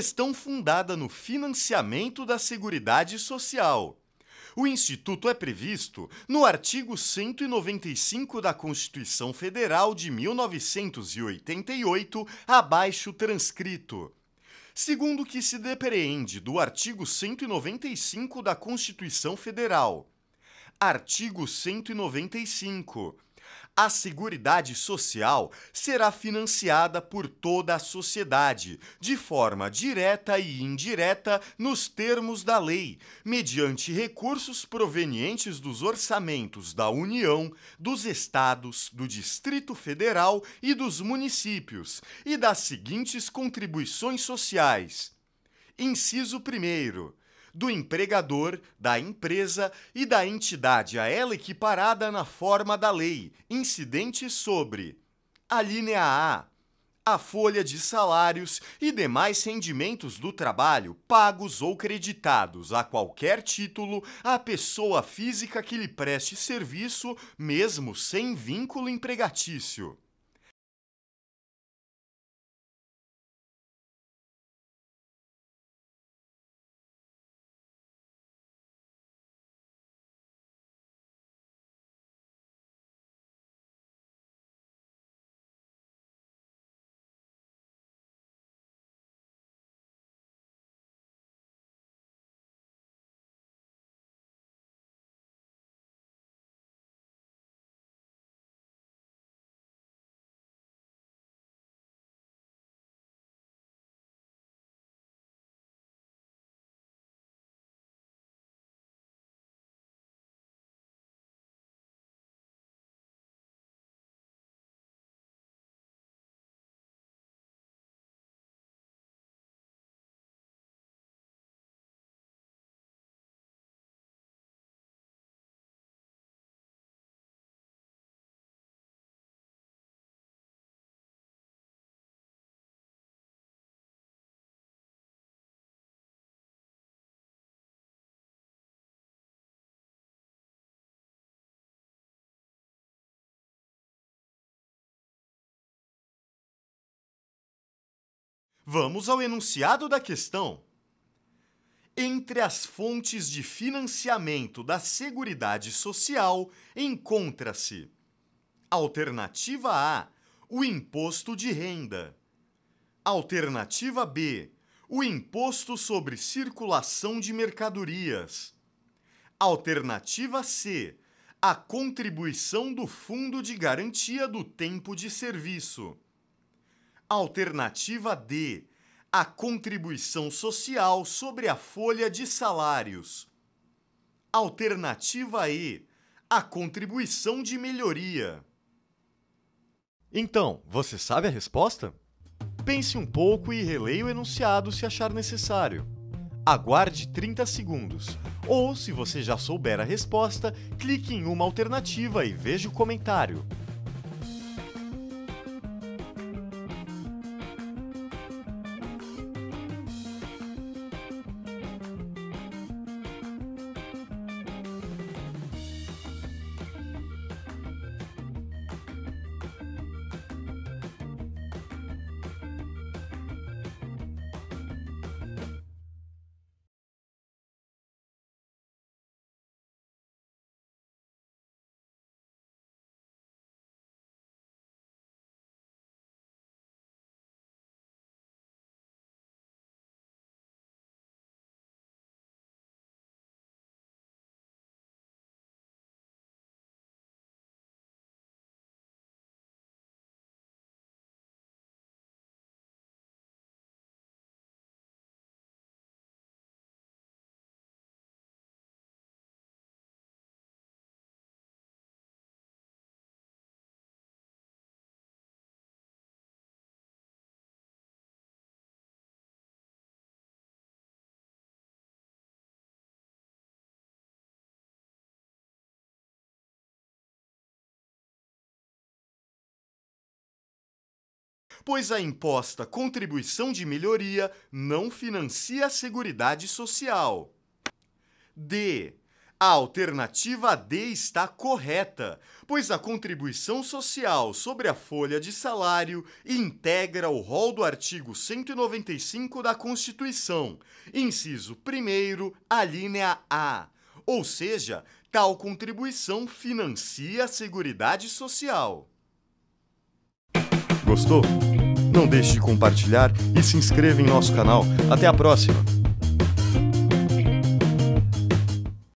gestão fundada no financiamento da Seguridade Social. O Instituto é previsto no artigo 195 da Constituição Federal de 1988, abaixo transcrito. Segundo o que se depreende do artigo 195 da Constituição Federal. Artigo 195. A Seguridade Social será financiada por toda a sociedade, de forma direta e indireta, nos termos da lei, mediante recursos provenientes dos orçamentos da União, dos Estados, do Distrito Federal e dos municípios, e das seguintes contribuições sociais. Inciso 1 do empregador, da empresa e da entidade a ela equiparada na forma da lei, incidente sobre a linha A, a folha de salários e demais rendimentos do trabalho pagos ou creditados a qualquer título à pessoa física que lhe preste serviço, mesmo sem vínculo empregatício. Vamos ao enunciado da questão. Entre as fontes de financiamento da Seguridade Social encontra-se Alternativa A, o imposto de renda. Alternativa B, o imposto sobre circulação de mercadorias. Alternativa C, a contribuição do Fundo de Garantia do Tempo de Serviço. Alternativa D. A contribuição social sobre a folha de salários. Alternativa E. A contribuição de melhoria. Então, você sabe a resposta? Pense um pouco e releia o enunciado se achar necessário. Aguarde 30 segundos. Ou, se você já souber a resposta, clique em uma alternativa e veja o comentário. pois a imposta contribuição de melhoria não financia a Seguridade Social. D. A alternativa D está correta, pois a contribuição social sobre a folha de salário integra o rol do artigo 195 da Constituição, inciso 1, alínea A. Ou seja, tal contribuição financia a Seguridade Social. Gostou? Não deixe de compartilhar e se inscreva em nosso canal. Até a próxima!